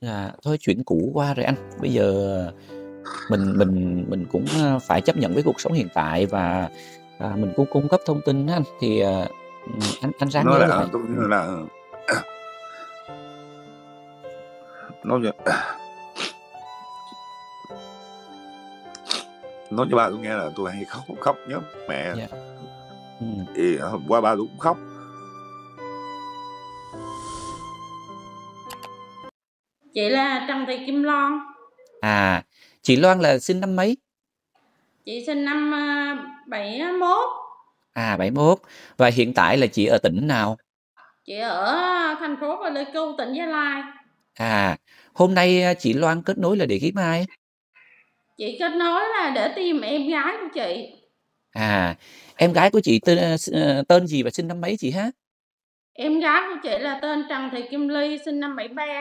à, thôi chuyển cũ qua rồi anh bây giờ ờ, mình mình mình cũng ờ, phải chấp nhận với cuộc sống hiện tại và à, mình cũng cung cấp thông tin anh thì à, anh anh ráng nó là lại. như là nó như nói cho ba tôi nghe là tôi hay khóc khóc nhớ mẹ yeah. Dạ. ừ. thì hôm qua ba tôi cũng khóc chị là Trần Thị Kim Loan à chị Loan là sinh năm mấy chị sinh năm à, bảy mốt à bảy mốt và hiện tại là chị ở tỉnh nào chị ở thành phố và Pleiku tỉnh Gia Lai à hôm nay à, chị Loan kết nối là để kiếm ai chị kết nối là để tìm em gái của chị à em gái của chị tên à, tên gì và sinh năm mấy chị ha em gái của chị là tên Trần Thị Kim Ly sinh năm bảy ba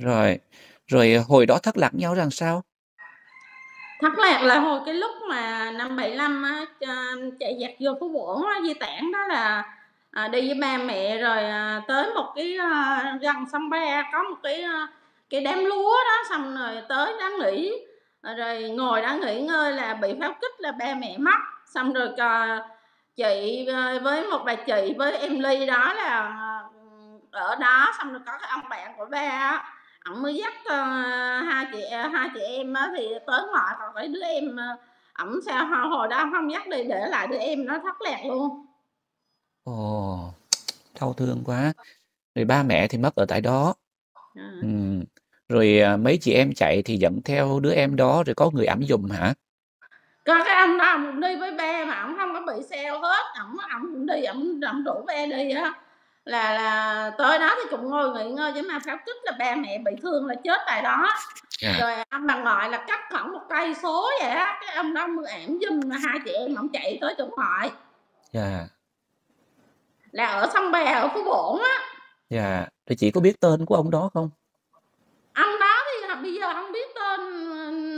rồi, rồi ờ, hồi đó thất lạc nhau rằng sao? Thất lạc là hồi cái lúc mà năm 75 á, chạy giặc vô Phú Bổn á, di tản đó là à, đi với ba mẹ rồi à, tới một cái à, gần sông Ba có một cái à, cái đám lúa đó xong rồi tới đã nghỉ rồi ngồi đã nghỉ ngơi là bị pháo kích là ba mẹ mất xong rồi à, chị với một bà chị với em Ly đó là ở đó xong rồi có cái ông bạn của ba á ổng mới dắt uh, hai chị ờ, hai chị em uh, thì tới ngoại còn cái đứa em ờ, ổng uh, sao hồi đó không dắt đi để lại đứa em nó thất lạc luôn ồ oh, đau thương quá rồi ba mẹ thì mất ở tại đó à. ừ. rồi mấy chị em chạy thì dẫn theo đứa em đó rồi có người ẩm dùm hả có cái ông đó ông đi với ba mà ông không có bị sao hết ông ông đi ông, ông ba đi á là là tới đó thì cũng ngồi nghỉ ngơi với mà pháo kích là ba mẹ bị thương là chết tại đó yeah. Dạ. rồi ông bà ngoại là cắt khoảng một cây số vậy á cái ông đó mưa ảm dùm hai chị em ông chạy tới chỗ ngoại yeah. Dạ. là ở sông bè ở phú bổn á dạ thì chị có biết tên của ông đó không ông đó thì là bây giờ không biết tên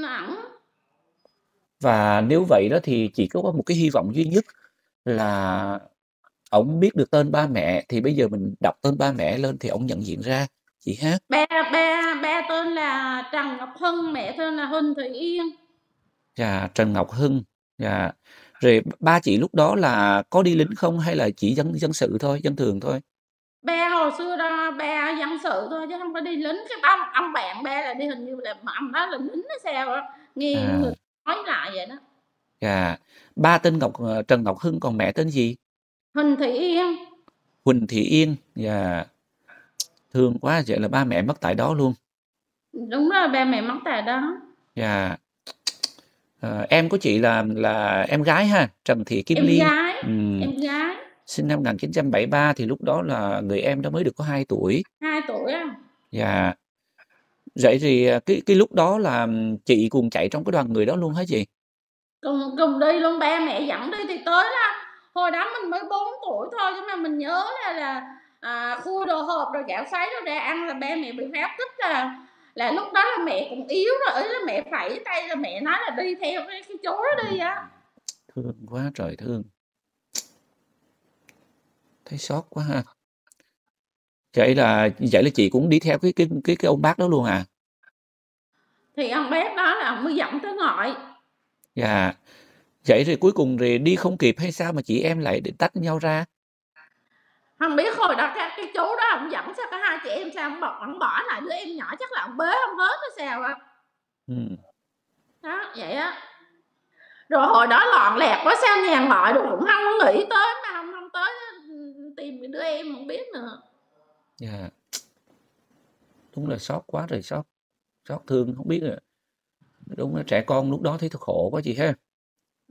ừ, ổng và nếu vậy đó thì chị có một cái hy vọng duy nhất là ổng biết được tên ba mẹ thì bây giờ mình đọc tên ba mẹ lên thì ổng nhận diện ra chị ha ba ba ba tên là Trần Ngọc Hưng mẹ tên là Hưng Thị Yên dạ Trần Ngọc Hưng dạ rồi ba chị lúc đó là có đi lính không hay là chỉ dân dân sự thôi dân thường thôi ba hồi xưa đó ba dân sự thôi chứ không có đi lính cái ông ông bạn ba là đi hình như là ông đó là lính hay sao đó. nghe à. người nói lại vậy đó dạ ba tên Ngọc ờ, Trần Ngọc Hưng còn mẹ tên gì Huỳnh Thị Yên. Huỳnh Thị Yên, dạ. Yeah. Thương quá, vậy là ba mẹ mất tại đó luôn. Đúng rồi, ba mẹ mất tại đó. Dạ. À, em của chị là là em gái ha, Trần Thị Kim em Liên. Gái, ừ. Em gái. Sinh năm 1973 thì lúc đó là người em đó mới được có 2 tuổi. 2 tuổi à. Dạ. Vậy thì ờ, cái cái lúc đó là ừ, chị cùng chạy trong cái đoàn người đó luôn hả chị? Cùng cùng đi luôn ba mẹ dẫn đi thì tới đó hồi đó mình mới 4 tuổi thôi chứ mà mình nhớ là là à, khui đồ hộp rồi gạo sấy nó ra ăn là ba mẹ bị phép tức là là lúc đó là mẹ cũng yếu rồi ấy là mẹ phải tay là mẹ nói là đi theo cái, cái chú đó đi á thương quá trời thương thấy xót quá ha vậy là vậy là chị cũng đi theo cái cái cái, cái ông bác đó luôn à thì ông bác đó là ông mới dẫn tới ngoại dạ yeah vậy thì cuối cùng rồi đi không kịp hay sao mà chị em lại để tách nhau ra không biết hồi đó cái, cái chú đó ông dẫn sao cả hai chị em sao ông bỏ, ông bỏ lại đứa em nhỏ chắc là ông bế không hết hay sao á ừ. đó vậy á rồi hồi đó loạn lẹt quá sao nhà ngoại rồi cũng không nghĩ tới mà không không tới ừ, tìm đứa em không biết nữa dạ yeah. đúng là sót quá rồi sót sót thương không biết nữa đúng là trẻ con lúc đó thấy thật khổ quá chị ha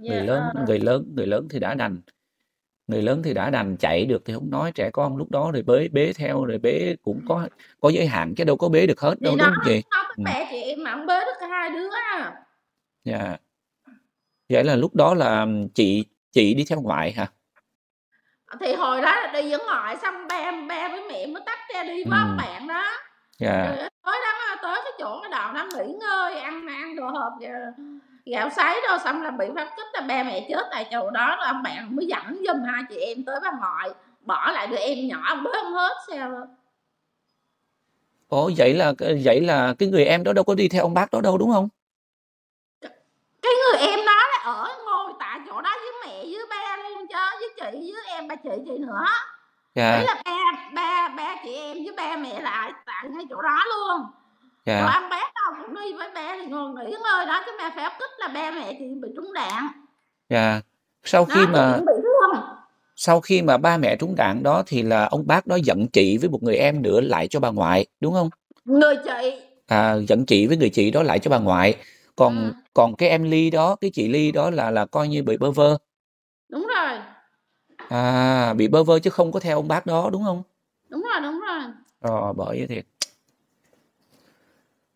người lớn ờ. người lớn người lớn thì đã đành người lớn thì đã đành chạy được thì không nói trẻ con lúc đó rồi bế bế theo rồi bế cũng có có giới hạn chứ đâu có bế được hết đâu Vậy đúng đó, không chị ừ. mẹ chị em mà không bế được hai đứa dạ yeah. vậy là lúc đó là chị chị đi theo ngoại hả thì hồi đó là đi dẫn ngoại xong ba ba với mẹ mới tách ra đi với ừ. bạn đó dạ yeah. tới đó tới cái chỗ cái đào nó nghỉ ngơi ăn ăn đồ hộp vậy gạo sấy đó xong là bị phát kích là ba mẹ chết tại chỗ đó rồi ông bạn mới dẫn giùm hai chị em tới bà ngoại bỏ lại đứa em nhỏ bớt hết sao luôn Ồ vậy là vậy là cái người em đó đâu có đi theo ông bác đó đâu đúng không? Cái người em đó là ở ngồi tại chỗ đó với mẹ với ba luôn chứ với chị với em ba chị chị nữa. Dạ. Đấy là ba ba ba chị em với ba mẹ lại tại ngay chỗ đó luôn dạ. ăn bé đâu cũng đi với bé thì ngồi nghỉ ngơi đó chứ mẹ phải kích là ba mẹ chị bị trúng đạn dạ sau khi đó, mà sau khi mà ba mẹ trúng đạn đó thì là ông bác đó giận chị với một người em nữa lại cho bà ngoại đúng không người chị à, giận chị với người chị đó lại cho bà ngoại còn ừ. còn cái em ly đó cái chị ly đó là là coi như bị bơ vơ đúng rồi à bị bơ vơ chứ không có theo ông bác đó đúng không đúng rồi đúng rồi ờ bởi vậy thiệt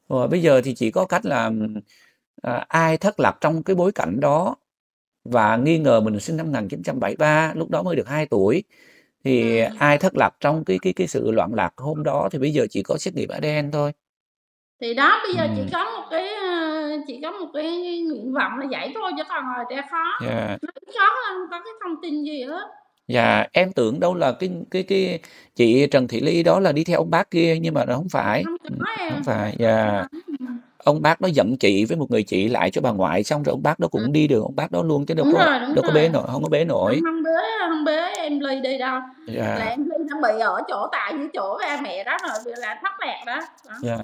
và ờ, bây giờ thì chỉ có cách là à, ai thất lạc trong cái bối cảnh đó và nghi ngờ mình sinh năm 1973 lúc đó mới được 2 tuổi thì ừ. ai thất lạc trong cái cái cái sự loạn lạc hôm đó thì bây giờ chỉ có xét nghiệm ADN thôi thì đó bây giờ ừ. chỉ có một cái ờ, chỉ có một cái nguyện vọng là vậy thôi chứ còn rồi trẻ khó yeah. nó khó không có cái thông tin gì hết Dạ em tưởng đâu là cái cái cái chị Trần Thị Ly đó là đi theo ông bác kia nhưng mà nó không phải, không ừm, phải, dạ. Ông bác nó dẫn chị với một người chị lại cho bà ngoại, xong rồi ông bác đó Ừm. cũng ừ. đi đường ông bác đó luôn chứ đâu Đúng có rồi, đúng đâu có rồi. bế nổi hông có bế nổi. không hông bế hông bế em Ly đi đâu, dạ. là em Ly đang bị ở chỗ tại như chỗ ba mẹ đó rồi là thất lạc đó, đó. Dạ.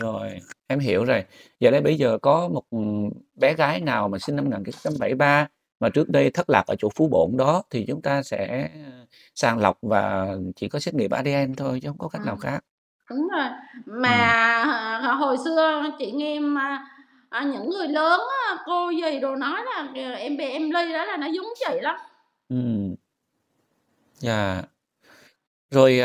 Rồi, em hiểu rồi. giờ đây bây giờ có một, ừ, bé gái nào mà sinh năm 1973 mà trước đây thất lạc ở chỗ phú bổn đó thì chúng ta sẽ sàng lọc và chỉ có xét nghiệm ADN thôi chứ không có cách à. nào khác đúng rồi mà ừ. hồi xưa chị nghe em à, à, những người lớn cô gì đồ nói là à, em bé em ly đó là nó giống chị lắm ừ dạ yeah rồi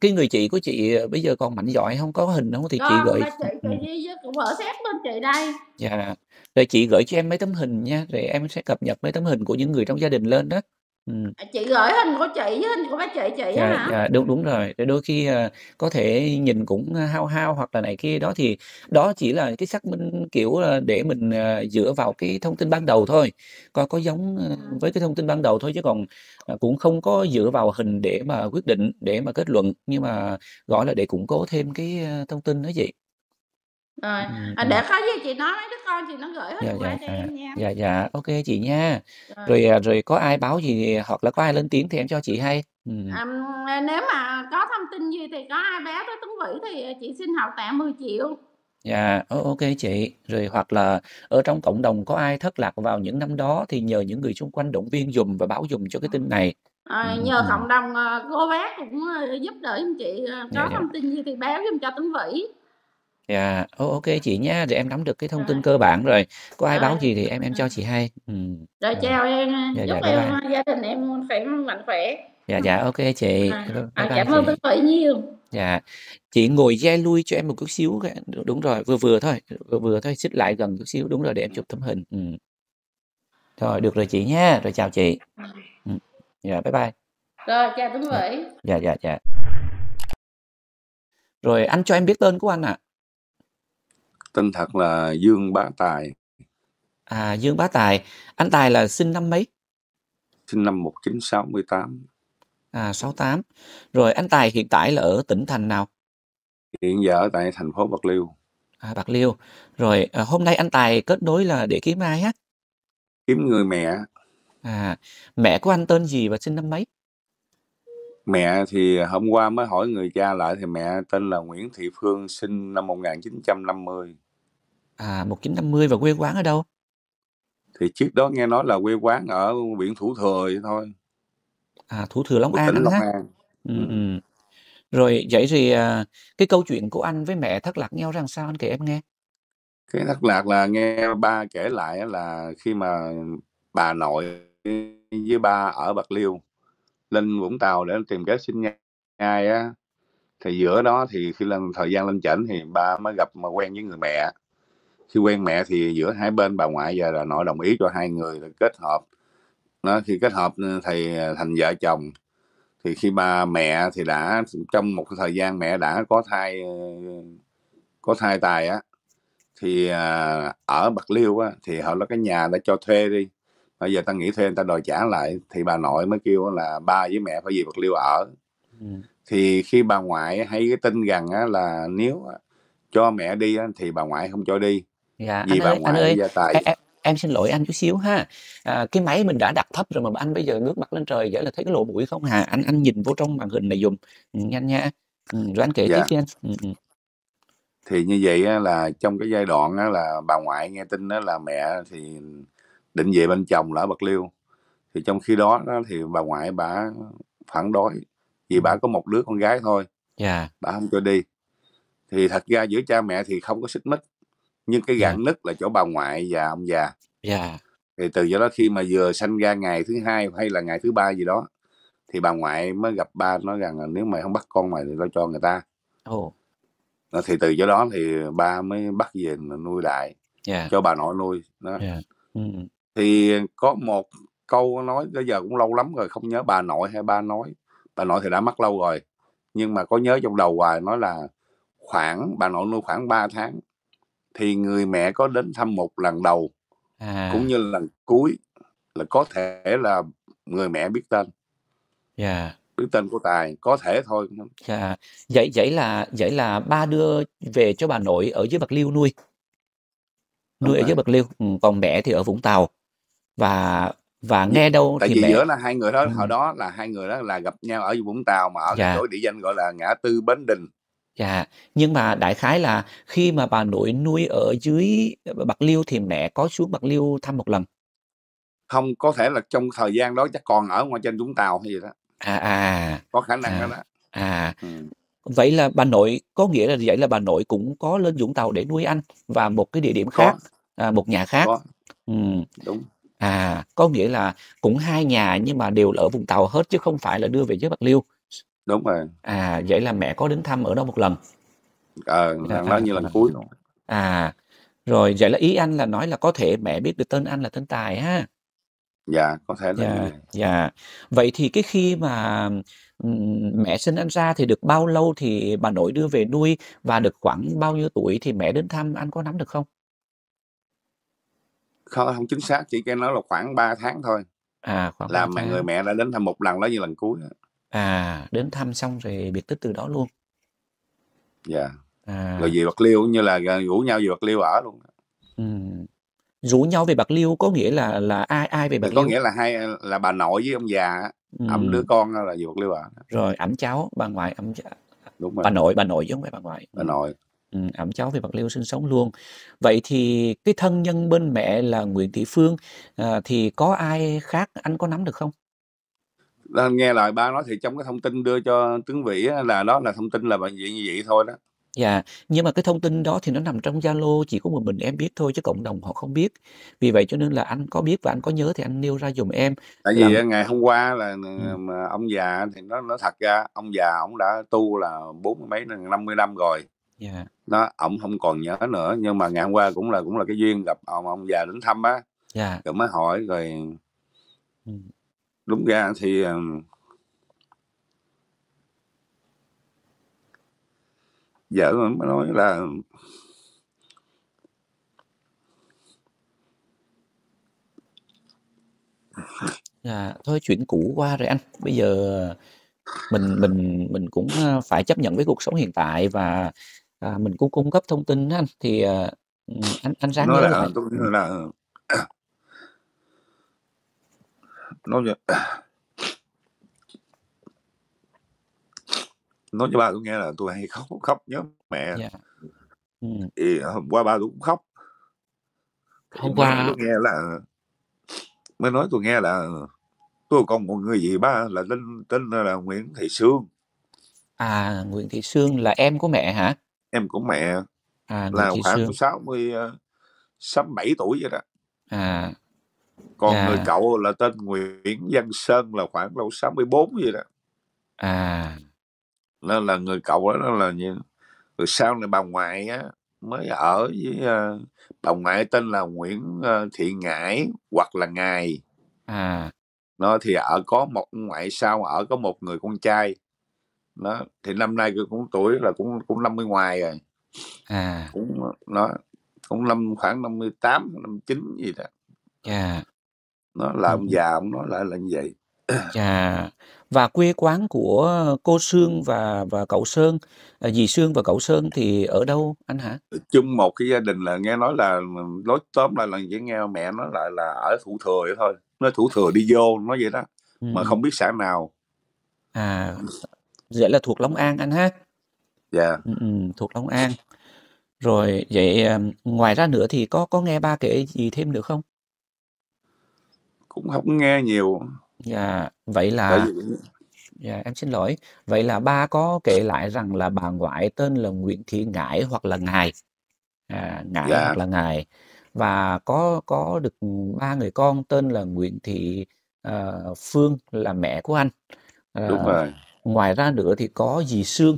cái người chị của chị ờ, bây giờ còn mạnh giỏi không có hình không thì Đó, chị gửi chị, chị cũng ở sát bên chị đây dạ rồi chị gửi cho em mấy tấm hình nha rồi em sẽ cập nhật mấy tấm hình của những người trong gia đình lên đó Ừm. À, chị gửi hình của chị với hình của má chị chị á dạ, hả? dạ, đúng đúng rồi. Đôi khi, à, có thể nhìn cũng à, hao hao hoặc là này kia đó thì đó chỉ là cái xác minh, kiểu là, để mình, à, dựa vào cái thông tin ban đầu thôi, coi có giống, ơ, à, với cái thông tin ban đầu thôi chứ còn, à, cũng không có dựa vào hình để mà quyết định, để mà kết luận, nhưng mà, gọi là, để củng cố thêm cái, a, thông tin đó vậy rồi, à, để có gì chị nói mấy đứa con chị nó gửi hết Dạ, dạ, cho à, em nha. dạ, dạ, ok chị nha. Rồi, Rồi. À, rồi có ai báo gì hoặc là có ai lên tiếng thì em cho chị hay. Ừm. à, à nếu mà có thông tin gì thì có ai báo tới Tuấn Vĩ thì, à, chị xin học tạ 10 triệu Dạ, ô ô chị. Rồi hoặc là ở trong cộng đồng có ai thất lạc vào những năm đó thì nhờ những người xung quanh động viên giùm và báo giùm cho cái tin này. Ờ, nhờ ừm. cộng đồng, ờ, cô bác cũng, ờ, giúp đỡ giùm chị, ờ, dạ, có dạ. thông tin gì thì báo giùm cho Tuấn Vĩ. Dạ, ô ô chị nhé rồi em nắm được cái thông tin cơ bản rồi, có ai báo gì thì em em cho chị hay. Ừm, Rồi dạ. chào em Dạ, chúc dạ, em bye. Ờ, gia đình em khỏe mạnh khỏe. Dạ, dạ, ok chị, dạ, vâng, À, bye cảm ơn chị. Đức nhiều. Dạ, chị ngồi re lui cho em một chút xíu đúng rồi, vừa vừa thôi, vừa vừa thôi, xích lại gần chút xíu, đúng rồi, để em chụp tấm hình, ừm. Rồi, được rồi chị nhé rồi chào chị. Ừm, dạ, bye bye. Rồi chào Tuấn Vĩ. dạ, dạ, dạ. Rồi anh cho em biết tên của anh ạ. Tên thật là Dương Bá Tài. À Dương Bá Tài, anh Tài là sinh năm mấy? Sinh năm 1968. À 68. Rồi anh Tài hiện tại là ở tỉnh thành nào? Hiện giờ ở tại thành phố Bạc Liêu. À Bạc Liêu. Rồi à, hôm nay anh Tài kết nối là để kiếm ai á? Kiếm người mẹ. À mẹ của anh tên gì và sinh năm mấy? Mẹ thì hôm qua mới hỏi người cha lại thì mẹ tên là Nguyễn Thị Phương sinh năm 1950. À, 1950 và quê quán ở đâu? Thì trước đó nghe nói là quê quán ở biển Thủ Thừa vậy thôi. À, Thủ Thừa Long An tỉnh Long An. Ừ, ừ. Ừ. Rồi vậy thì à, cái câu chuyện của anh với mẹ thất lạc nhau rằng sao anh kể em nghe. Cái thất lạc là nghe ba kể lại là khi mà bà nội với ba ở Bạc Liêu lên Vũng Tàu để tìm kế sinh nhai á thì giữa đó thì khi lần thời gian lên chảnh thì ba mới gặp mà quen với người mẹ khi quen mẹ thì giữa hai bên bà ngoại và bà nội đồng ý cho hai người kết hợp nó khi kết hợp ừ, thì à, thành vợ chồng thì khi bà mẹ thì đã trong một thời gian mẹ đã có thai ờ, có thai tài á thì à, ở bạc liêu á thì họ là cái nhà đã cho thuê đi bây giờ ta nghĩ thuê người ta đòi trả lại thì bà nội mới kêu là ba với mẹ phải về bạc liêu ở ừ. thì khi bà ngoại hay cái tin rằng á, là nếu cho mẹ đi á, thì bà ngoại không cho đi dạ anh ơi, anh ơi gia em, em, xin lỗi anh chút xíu ha à, cái máy mình đã đặt thấp rồi mà anh bây giờ ngước mặt lên trời vậy là thấy cái lỗ mũi không hà anh anh nhìn vô trong màn hình này dùng ừ, nhanh nha ừ, rồi anh kể dạ. tiếp đi anh ừ, ừ. thì như vậy là trong cái giai đoạn là bà ngoại nghe tin là mẹ thì định về bên chồng là ở bạc liêu thì trong khi đó, đó thì bà ngoại bà phản đối vì bà ừ. có một đứa con gái thôi yeah. Dạ. bà không cho đi thì thật ra giữa cha mẹ thì không có xích mích nhưng cái dạ. gạn yeah. nứt là chỗ bà ngoại và ông già yeah. Dạ. thì từ do đó khi mà vừa sanh ra ngày thứ hai hay là ngày thứ ba gì đó thì bà ngoại mới gặp ba nói rằng là nếu mày không bắt con mày thì tao cho người ta oh. thì từ do đó thì ba mới bắt về nuôi lại yeah. Dạ. cho bà nội nuôi đó. Yeah. Mm. Ừ. thì có một câu nói bây giờ cũng lâu lắm rồi không nhớ bà nội hay ba nói bà nội thì đã mất lâu rồi nhưng mà có nhớ trong đầu hoài nói là khoảng bà nội nuôi khoảng 3 tháng thì người mẹ có đến thăm một lần đầu à. cũng như lần cuối là có thể là người mẹ biết tên yeah. Dạ. biết tên của tài có thể thôi yeah. Dạ. vậy vậy là vậy là ba đưa về cho bà nội ở dưới bạc liêu nuôi nuôi Đúng ở dưới bạc liêu ừ, còn mẹ thì ở vũng tàu và và nghe đâu tại thì vì mẹ... giữa là hai người đó ừ. hồi đó là hai người đó là gặp nhau ở vũng tàu mà ở dạ. chỗ địa danh gọi là ngã tư bến đình Dạ, nhưng mà đại khái là khi mà bà nội nuôi ở dưới Bạc Liêu thì mẹ có xuống Bạc Liêu thăm một lần. Không, có thể là trong thời gian đó chắc còn ở ngoài trên Vũng Tàu hay gì đó. À, à. Có khả năng à, đó À. đó. à. Ừ. Vậy là bà nội có nghĩa là vậy là bà nội cũng có lên Vũng Tàu để nuôi anh và một cái địa điểm khác, à, một nhà khác. có, Ừ. đúng. À, có nghĩa là cũng hai nhà nhưng mà đều ở vùng Tàu hết chứ không phải là đưa về dưới Bạc Liêu. Đúng rồi. À, vậy là mẹ có đến thăm ở đó một lần. Ờ, Vậy là thằng đó như lần lần cuối. rồi. À, rồi vậy là ý anh là nói là có thể mẹ biết được tên anh là tên Tài ha. Dạ, có thể là Dạ, vậy. dạ. Vậy thì cái khi mà mẹ sinh anh ra thì được bao lâu thì bà nội đưa về nuôi và được khoảng bao nhiêu tuổi thì mẹ đến thăm, anh có nắm được không? Không, hông chính xác, chỉ cái nói là khoảng 3 tháng thôi À, khoảng là 3 người mẹ đã đến thăm một lần, đó như lần cuối à đến thăm xong rồi biệt tích từ đó luôn dạ yeah. à. rồi về bạc liêu cũng như là rủ nhau về bạc liêu ở luôn ừ. rủ nhau về bạc liêu có nghĩa là là ai ai về bạc liêu có nghĩa là hai là bà nội với ông già ừ. ẩm đứa con là về bạc liêu à? rồi ẩm cháu bà ngoại ẩm đúng rồi. bà nội bà nội chứ không bà ngoại bà nội ừ, ẩm cháu về bạc liêu sinh sống luôn vậy thì cái thân nhân bên mẹ là nguyễn thị phương à, thì có ai khác anh có nắm được không nên nghe lời ba nói thì trong cái thông tin đưa cho tướng vĩ là đó là thông tin là bệnh viện như vậy thôi đó Dạ, nhưng mà cái thông tin đó thì nó nằm trong Zalo chỉ có một mình em biết thôi chứ cộng đồng họ không biết. Vì vậy cho nên là anh có biết và anh có nhớ thì anh nêu ra dùm em. Tại vì Làm... ngày hôm qua là ừ. mà ông già thì nó nó thật ra ông già ông đã tu là bốn mấy năm mươi năm rồi. Dạ. Nó ông không còn nhớ nữa nhưng mà ngày hôm qua cũng là cũng là cái duyên gặp ông ờ, ông già đến thăm á. Dạ. Rồi mới hỏi rồi ừ đúng ra thì ờ, vợ mới nói là à, thôi chuyển cũ qua rồi anh bây giờ ờ, mình mình mình cũng ờ, phải chấp nhận với cuộc sống hiện tại và à, mình cũng cung cấp thông tin anh thì à, anh anh ra nói là, là, là nó như nói cho ba tôi nghe là tôi hay khóc khóc nhớ mẹ yeah. Dạ. Ừ. thì à, hôm qua ba tôi cũng khóc hôm qua tôi nghe là mới nói tôi nghe là tôi còn một người gì ba là tên tên là Nguyễn Thị Sương à Nguyễn Thị Sương là em của mẹ hả em của mẹ à, là khoảng sáu mươi à, sắp bảy tuổi vậy đó à còn à. người cậu là tên Nguyễn Văn Sơn là khoảng đâu 64 gì đó à nên là người cậu đó là như rồi sau này bà ngoại á mới ở với uh, bà ngoại tên là Nguyễn uh, Thị Ngải hoặc là Ngài à nó thì ở có một ngoại sau ở có một người con trai nó thì năm nay cũng tuổi là cũng cũng 50 ngoài rồi à cũng nó cũng năm khoảng 58 59 gì đó Chà. Nó là ông già ông nói lại là như vậy. Chà, và quê quán của cô Sương và và cậu Sơn, à, dì Sương và cậu Sơn thì ở đâu anh hả? Chung một cái gia đình là nghe nói là nói ừ, tóm lại là chỉ nghe mẹ nói lại là ở Thủ Thừa vậy thôi, nói Thủ Thừa đi vô, nói vậy đó, mà không biết xã nào. À, vậy là thuộc Long An anh ha? dạ Ừm, thuộc Long An. Rồi vậy, à, ngoài ra nữa thì có có nghe ba kể gì thêm được không? cũng không nghe nhiều dạ vậy là vì... dạ em xin lỗi vậy là ba có kể lại rằng là bà ngoại tên là Nguyễn Thị Ngải hoặc là Ngài à, Ngải dạ. hoặc là Ngài và có có được ba người con tên là Nguyễn Thị uh, Phương là mẹ của anh uh, đúng rồi ngoài ra nữa thì có dì Sương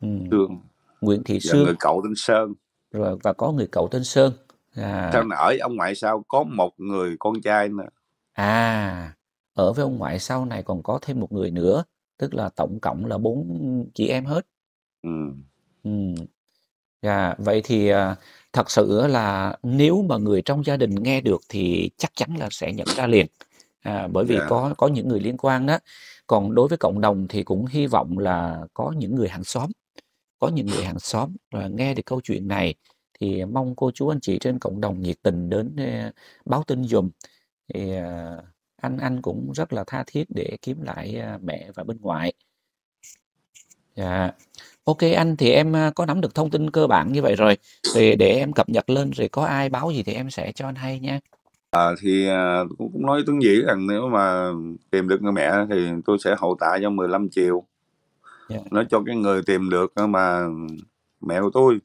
ừ. Sương Nguyễn Thị dạ, Sương và người cậu tên Sơn rồi và có người cậu tên Sơn à. sau này ở ông ngoại sao có một người con trai nữa à ở với ông ngoại sau này còn có thêm một người nữa tức là tổng cộng là bốn chị em hết ừ. Ừ. Yeah, dạ, vậy thì à, thật sự là nếu mà người trong gia đình nghe được thì chắc chắn là sẽ nhận ra liền à, bởi vì yeah. Dạ. có có những người liên quan đó còn đối với cộng đồng thì cũng hy vọng là có những người hàng xóm có những người hàng xóm và nghe được câu chuyện này thì mong cô chú anh chị trên cộng đồng nhiệt tình đến à, báo tin dùm thì à, anh anh cũng rất là tha thiết để kiếm lại à, mẹ và bên ngoại Dạ. Ok anh thì em à, có nắm được thông tin cơ bản như vậy rồi. Thì để em cập nhật lên rồi có ai báo gì thì em sẽ cho anh hay nha. À, thì cũng cũng nói Tuấn Dĩ rằng nếu mà tìm được người mẹ thì tôi sẽ hậu tạ cho 15 triệu. Dạ. Nói cho cái người tìm được mà mẹ của tôi.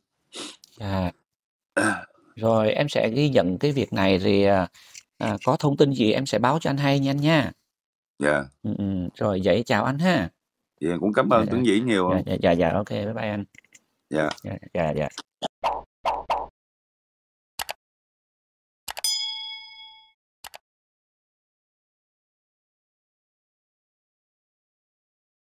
Dạ. Rồi em sẽ ghi nhận cái việc này thì à, có thông tin gì em sẽ báo cho anh hay nha anh nha dạ ừ, ừ rồi vậy chào anh ha dạ cũng cảm dạ, ơn dạ, Tuấn Vĩ nhiều dạ, dạ dạ dạ ok bye bye anh dạ dạ dạ, dạ.